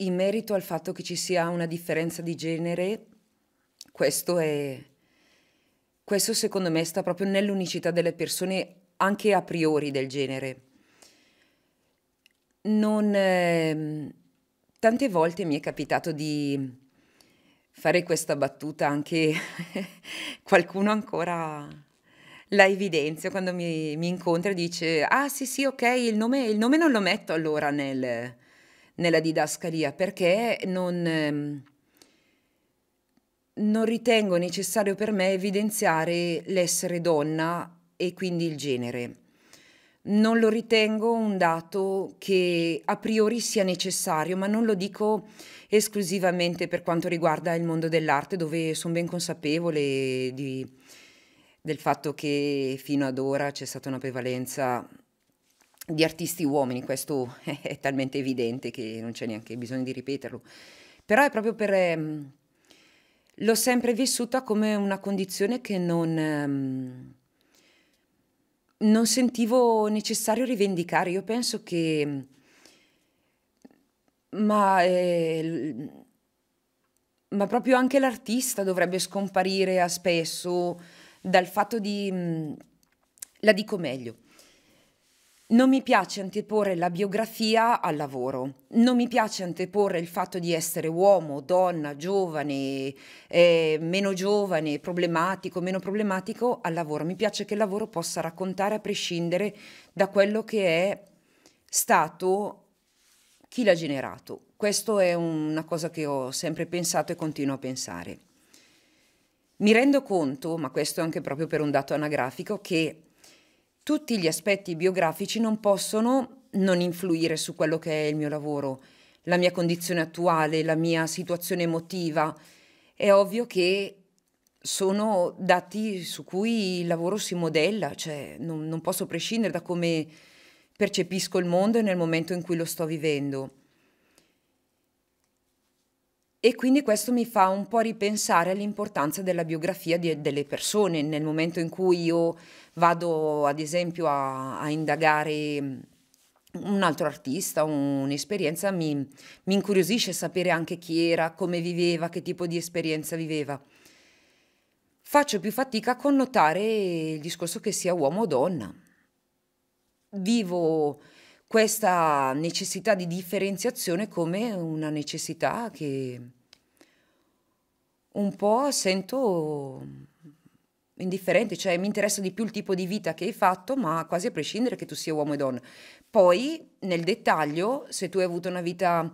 In merito al fatto che ci sia una differenza di genere, questo è... Questo secondo me sta proprio nell'unicità delle persone anche a priori del genere. Non, eh, tante volte mi è capitato di fare questa battuta anche qualcuno ancora la evidenzia quando mi, mi, incontra e dice ah sì sì ok il nome, il nome non lo metto allora nel, nella didascalia perché non, ehm, non ritengo necessario per me evidenziare l'essere donna e quindi il genere. Non lo ritengo un dato che a priori sia necessario, ma non lo dico esclusivamente per quanto riguarda il mondo dell'arte, dove sono ben consapevole di, del fatto che fino ad ora c'è stata una prevalenza di artisti uomini, questo è talmente evidente che non c'è neanche bisogno di ripeterlo, però è proprio per... Ehm, l'ho sempre vissuta come una condizione che non, ehm, non sentivo necessario rivendicare, io penso che... ma... È, ehm, ma proprio anche l'artista dovrebbe scomparire a spesso dal fatto di... la dico meglio non mi piace anteporre la biografia al lavoro, non mi piace anteporre il fatto di essere uomo, donna, giovane, eh, meno giovane, problematico, meno problematico al lavoro. Mi piace che il lavoro possa raccontare a prescindere da quello che è stato chi l'ha generato. Questo è una cosa che ho sempre pensato e continuo a pensare. Mi rendo conto, ma questo è anche proprio per un dato anagrafico, che tutti gli aspetti biografici non possono non influire su quello che è il mio lavoro, la mia condizione attuale, la mia situazione emotiva. È ovvio che sono dati su cui il lavoro si modella, cioè non, non posso prescindere da come percepisco il mondo e nel momento in cui lo sto vivendo. E quindi questo mi fa un po' ripensare all'importanza della biografia di, delle persone nel momento in cui io vado ad esempio a, a indagare un altro artista, un'esperienza, mi, mi, incuriosisce sapere anche chi era, come viveva, che tipo di esperienza viveva. Faccio più fatica a connotare il discorso che sia uomo o donna. Vivo questa necessità di differenziazione come una necessità che un po' sento indifferente, cioè mi interessa di più il tipo di vita che hai fatto, ma quasi a prescindere che tu sia uomo e donna. Poi, nel dettaglio, se tu hai avuto una vita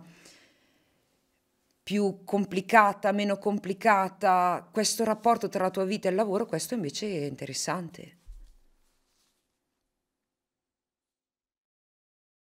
più complicata, meno complicata, questo rapporto tra la tua vita e il lavoro, questo invece è interessante.